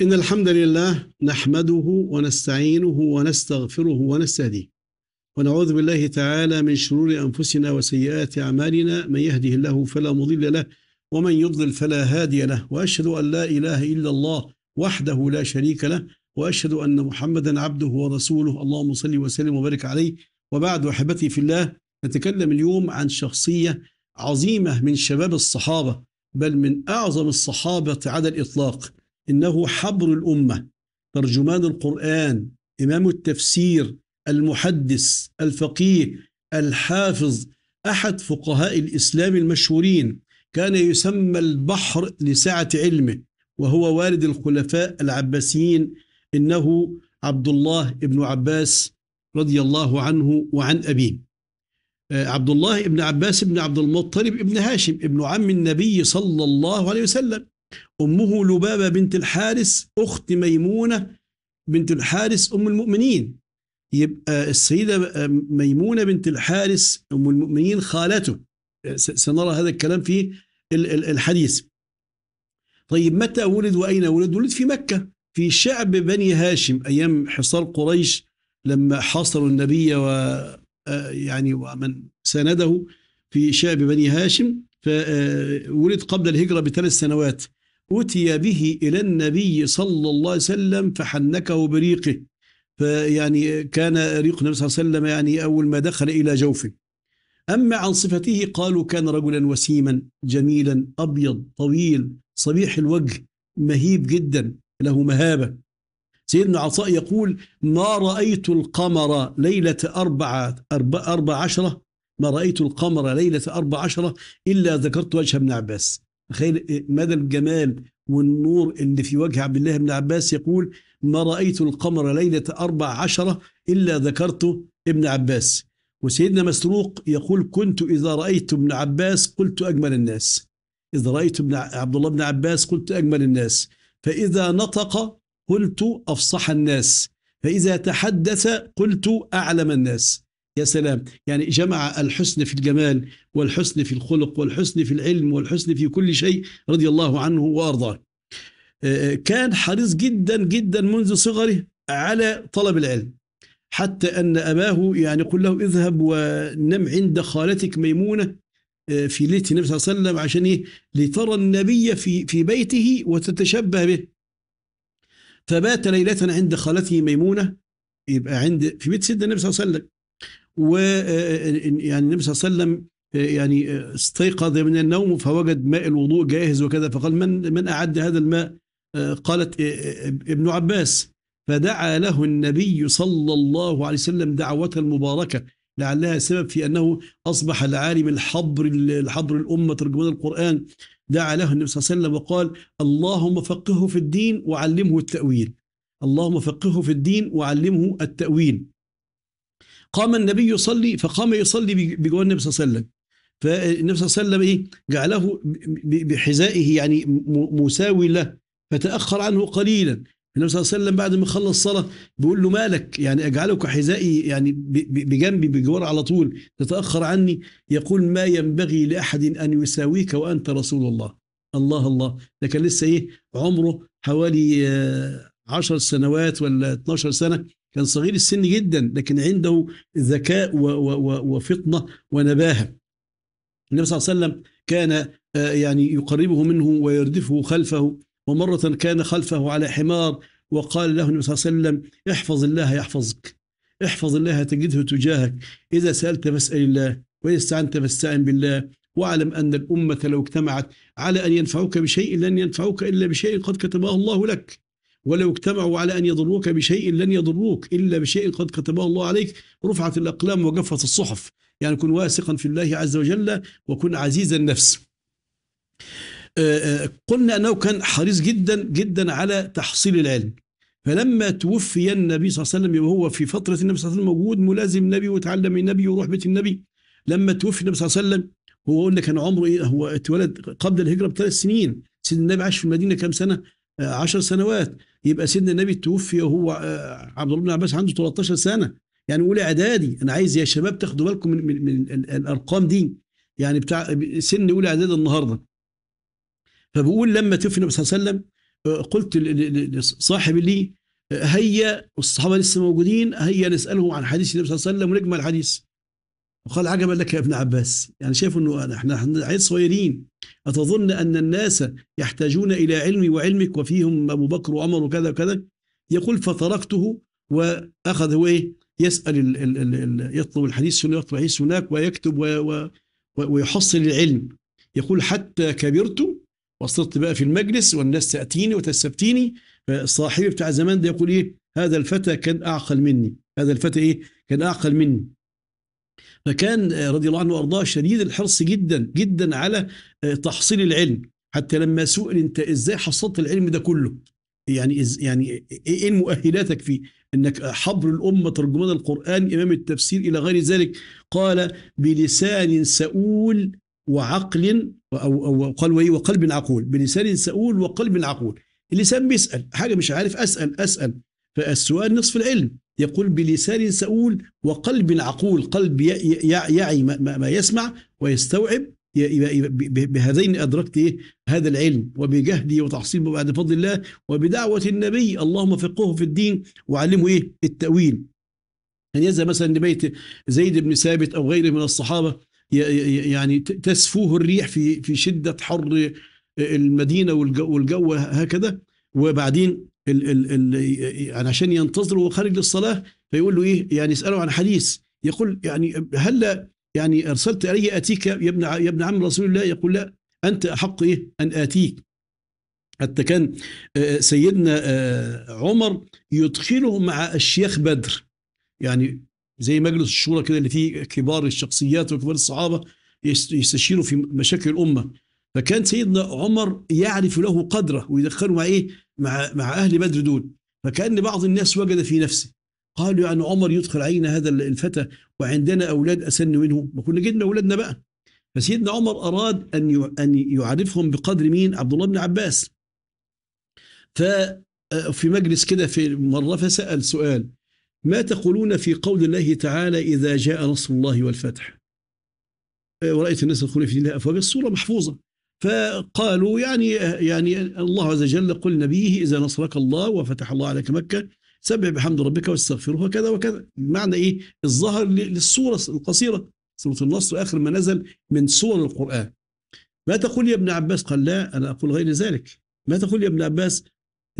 إن الحمد لله نحمده ونستعينه ونستغفره ونستهديه ونعوذ بالله تعالى من شرور أنفسنا وسيئات أعمالنا من يهده الله فلا مضل له ومن يضلل فلا هادي له وأشهد أن لا إله إلا الله وحده لا شريك له وأشهد أن محمدا عبده ورسوله اللهم صل وسلم وبارك عليه وبعد أحبتي في الله نتكلم اليوم عن شخصية عظيمة من شباب الصحابة بل من أعظم الصحابة على الإطلاق إنه حبر الأمة ترجمان القرآن إمام التفسير المحدث الفقيه الحافظ أحد فقهاء الإسلام المشهورين كان يسمى البحر لسعة علمه وهو والد الخلفاء العباسيين إنه عبد الله بن عباس رضي الله عنه وعن أبيه آه، عبد الله بن عباس بن عبد المطلب بن هاشم ابن عم النبي صلى الله عليه وسلم أمه لبابة بنت الحارس أخت ميمونة بنت الحارس أم المؤمنين يبقى السيدة ميمونة بنت الحارس أم المؤمنين خالته سنرى هذا الكلام في الحديث طيب متى ولد وأين ولد ولد في مكة في شعب بني هاشم أيام حصار قريش لما حاصروا النبي و آه، يعني ومن سانده في شعب بني هاشم فولد آه، قبل الهجرة بثلاث سنوات أتي به إلى النبي صلى الله عليه وسلم فحنكه بريقه فيعني كان ريق النبي صلى الله عليه وسلم يعني أول ما دخل إلى جوفه أما عن صفته قالوا كان رجلا وسيما جميلا أبيض طويل صبيح الوجه مهيب جدا له مهابة سيدنا عطاء يقول ما رأيت القمر ليلة أربعة أربع, أربع عشرة ما رأيت القمر ليلة أربع عشرة إلا ذكرت وجه ابن عباس تخيل مدى الجمال والنور اللي في وجه عبد الله بن عباس يقول ما رأيت القمر ليلة أربع عشرة إلا ذكرته ابن عباس وسيدنا مسروق يقول كنت إذا رأيت ابن عباس قلت أجمل الناس إذا رأيت ابن عبد الله بن عباس قلت أجمل الناس فإذا نطق قلت أفصح الناس فإذا تحدث قلت أعلم الناس يا سلام يعني جمع الحسن في الجمال والحسن في الخلق والحسن في العلم والحسن في كل شيء رضي الله عنه وارضاه آه، آه، كان حريص جدا جدا منذ صغره على طلب العلم حتى ان اباه يعني قل له اذهب ونم عند خالتك ميمونه آه، في ليله النبي صلى الله عليه وسلم عشان ايه؟ لترى النبي في في بيته وتتشبه به. فبات ليله عند خالته ميمونه يبقى عند في بيت سيدنا النبي صلى الله عليه وسلم و آه، آه، آه، يعني النبي صلى الله عليه وسلم يعني استيقظ من النوم فوجد ماء الوضوء جاهز وكذا فقال من من اعد هذا الماء؟ قالت ابن عباس فدعا له النبي صلى الله عليه وسلم دعوة مباركة لعلها سبب في أنه أصبح العالم الحبر الحبر الأمة ترجمان القرآن دعا له النبي صلى الله عليه وسلم وقال اللهم فقهه في الدين وعلمه التأويل اللهم فقهه في الدين وعلمه التأويل قام النبي يصلي فقام يصلي بجوار النبي صلى الله عليه وسلم فالنبي صلى الله عليه وسلم ايه جعله بحذائه يعني مساوي له فتاخر عنه قليلا النبي صلى الله عليه وسلم بعد ما خلص الصلاه بيقول له مالك يعني اجعلك حذائي يعني بجنبي بجوار على طول تتاخر عني يقول ما ينبغي لاحد ان يساويك وانت رسول الله الله الله ده كان لسه ايه عمره حوالي 10 آه، سنوات ولا 12 سنه كان صغير السن جدا لكن عنده ذكاء وفطنه ونباهه النبي صلى الله عليه وسلم كان آه، يعني يقربه منه ويردفه خلفه ومرة كان خلفه على حمار وقال له النبي صلى الله عليه وسلم احفظ الله يحفظك احفظ الله تجده تجاهك إذا سألت فاسأل الله وإذا استعنت فاستعن بالله واعلم أن الأمة لو اجتمعت على أن ينفعوك بشيء لن ينفعوك إلا بشيء قد كتبه الله لك ولو اجتمعوا على أن يضروك بشيء لن يضروك إلا بشيء قد كتبه الله عليك رفعت الأقلام وقفت الصحف يعني كن واثقا في الله عز وجل وكن عزيز النفس آه، آه، قلنا أنه كان حريص جدا جدا على تحصيل العلم فلما توفي النبي صلى الله عليه وسلم وهو في فترة النبي صلى الله عليه وسلم موجود ملازم النبي وتعلم النبي ويروح بيت النبي لما توفي النبي صلى الله عليه وسلم هو قلنا كان عمره ايه هو اتولد قبل الهجرة بثلاث سنين سيدنا النبي عاش في المدينة كام سنة؟ آه، عشر سنوات يبقى سيدنا النبي توفي وهو آه، عبد الله بن عباس عنده 13 سنه يعني اولى اعدادي انا عايز يا شباب تاخدوا بالكم من, من, من الارقام دي يعني بتاع سن اولى اعدادي النهارده فبقول لما توفي النبي صلى الله عليه وسلم آه، قلت لصاحب لي آه، هيا الصحابه لسه موجودين هيا نسالهم عن حديث النبي صلى الله عليه وسلم ونجمع الحديث وقال عجبا لك يا ابن عباس يعني شايف انه احنا عيال صغيرين أتظن أن الناس يحتاجون إلى علمي وعلمك وفيهم أبو بكر وعمر وكذا وكذا يقول فتركته وأخذ هو إيه يسأل الـ الـ الـ الـ يطلب الحديث هنا يطلب الحديث هناك ويكتب ويحصل العلم يقول حتى كبرت وصرت بقى في المجلس والناس تأتيني وتستفتيني صاحبي بتاع زمان ده يقول إيه هذا الفتى كان أعقل مني هذا الفتى إيه كان أعقل مني فكان آه، رضي الله عنه وارضاه شديد الحرص جدا جدا على آه، تحصيل العلم حتى لما سئل انت ازاي حصلت العلم ده كله يعني إز يعني إيه،, ايه مؤهلاتك فيه انك حبر الامه ترجمان القران امام التفسير الى غير ذلك قال بلسان سؤول وعقل او او قال وقلب عقول بلسان سؤول وقلب عقول اللسان بيسال حاجه مش عارف اسال اسال فالسؤال نصف العلم يقول بلسان سؤول وقلب عقول قلب يعي ما يسمع ويستوعب بهذين أدركت إيه؟ هذا العلم وبجهدي وتحصيل بعد فضل الله وبدعوة النبي اللهم فقهه في الدين وعلمه إيه التأويل يعني يذهب مثلا لبيت زيد بن ثابت أو غيره من الصحابة يعني تسفوه الريح في في شدة حر المدينة والجو, والجو هكذا وبعدين ال ال ال يعني عشان ينتظر وهو خارج للصلاه فيقول له ايه يعني يساله عن حديث يقول يعني هلا يعني ارسلت الي اتيك يا ابن يا ابن عم رسول الله يقول لا انت احق ايه ان اتيك حتى كان آه، سيدنا آه، عمر يدخله مع اشياخ بدر يعني زي مجلس الشورى كده اللي فيه كبار الشخصيات وكبار الصحابه يستشيروا في مشاكل الامه فكان سيدنا عمر يعرف له قدره ويدخله مع ايه مع مع اهل بدر دول فكان بعض الناس وجد في نفسه قالوا يعني عمر يدخل علينا هذا الفتى وعندنا اولاد اسن منه ما كنا جبنا اولادنا بقى فسيدنا عمر اراد ان ان يعرفهم بقدر مين عبد الله بن عباس ف في مجلس كده في مره فسال سؤال ما تقولون في قول الله تعالى اذا جاء نصر الله والفتح أه، ورأيت الناس يدخلون في دين الله أفواجا الصورة محفوظة فقالوا يعني يعني الله عز وجل قل نبيه اذا نصرك الله وفتح الله عليك مكه سبح بحمد ربك واستغفره وكذا وكذا معنى ايه الظاهر للصوره القصيره سوره النصر اخر ما نزل من سور القران ما تقول يا ابن عباس قال لا انا اقول غير ذلك ما تقول يا ابن عباس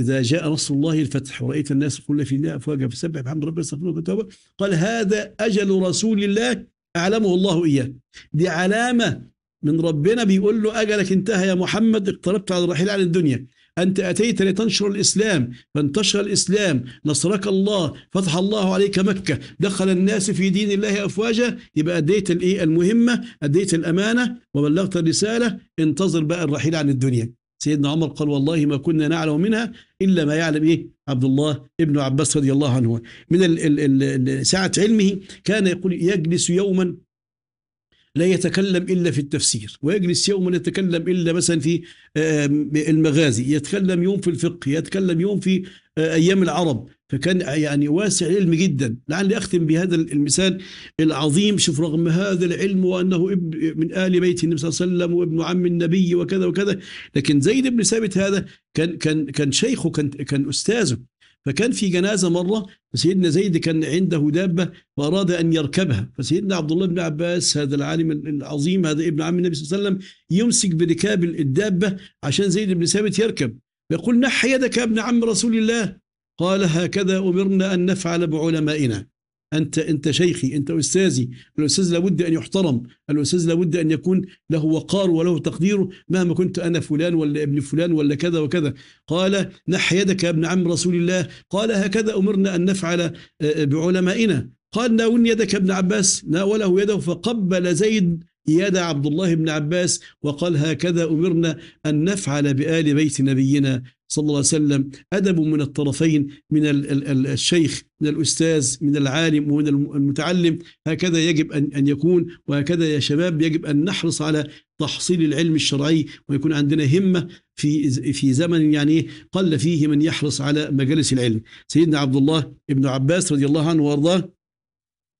إذا جاء نصر الله الفتح ورأيت الناس كل في الله أفواجا فسبح بحمد ربك واستغفره وتوب قال هذا أجل رسول الله أعلمه الله إياه دي علامة من ربنا بيقول له أجلك انتهى يا محمد اقتربت على الرحيل عن الدنيا أنت أتيت لتنشر الإسلام فانتشر الإسلام نصرك الله فتح الله عليك مكة دخل الناس في دين الله أفواجا يبقى أديت الإيه المهمة أديت الأمانة وبلغت الرسالة انتظر بقى الرحيل عن الدنيا سيدنا عمر قال والله ما كنا نعلم منها إلا ما يعلم إيه عبد الله ابن عباس رضي الله عنه من سعة علمه كان يقول يجلس يوما لا يتكلم إلا في التفسير ويجلس يوما يتكلم إلا مثلا في آه، المغازي يتكلم يوم في الفقه يتكلم يوم في آه، أيام العرب فكان يعني واسع العلم جدا لعلي أختم بهذا المثال العظيم شوف رغم هذا العلم وأنه ابن من آل بيت النبي صلى الله عليه وسلم وابن عم النبي وكذا وكذا لكن زيد بن ثابت هذا كان كان كان شيخه كان كان أستاذه فكان في جنازة مرة فسيدنا زيد كان عنده دابة فأراد أن يركبها فسيدنا عبد الله بن عباس هذا العالم العظيم هذا ابن عم النبي صلى الله عليه وسلم يمسك بركاب الدابة عشان زيد بن ثابت يركب فيقول نح يدك يا ابن عم رسول الله قال هكذا أمرنا أن نفعل بعلمائنا انت انت شيخي انت استاذي الاستاذ لابد ان يحترم الاستاذ لابد ان يكون له وقار وله تقدير مهما كنت انا فلان ولا ابن فلان ولا كذا وكذا قال نح يدك يا ابن عم رسول الله قال هكذا امرنا ان نفعل آه، بعلمائنا قال ناول يدك يا ابن عباس ناوله يده فقبل زيد يد عبد الله بن عباس وقال هكذا أمرنا أن نفعل بآل بيت نبينا صلى الله عليه وسلم أدب من الطرفين من الشيخ من الأستاذ من العالم ومن المتعلم هكذا يجب أن يكون وهكذا يا شباب يجب أن نحرص على تحصيل العلم الشرعي ويكون عندنا همة في في زمن يعني قل فيه من يحرص على مجالس العلم سيدنا عبد الله ابن عباس رضي الله عنه وارضاه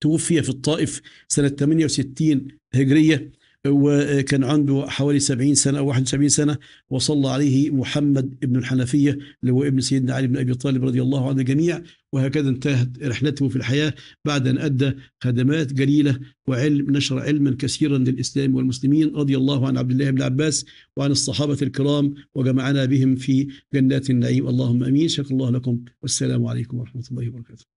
توفي في الطائف سنة 68 هجرية وكان عنده حوالي 70 سنه او 71 سنه وصلى عليه محمد بن الحنفيه اللي هو ابن سيدنا علي بن ابي طالب رضي الله عن الجميع وهكذا انتهت رحلته في الحياه بعد ان ادى خدمات جليله وعلم نشر علما كثيرا للاسلام والمسلمين رضي الله عن عبد الله بن عباس وعن الصحابه الكرام وجمعنا بهم في جنات النعيم اللهم امين شكر الله لكم والسلام عليكم ورحمه الله وبركاته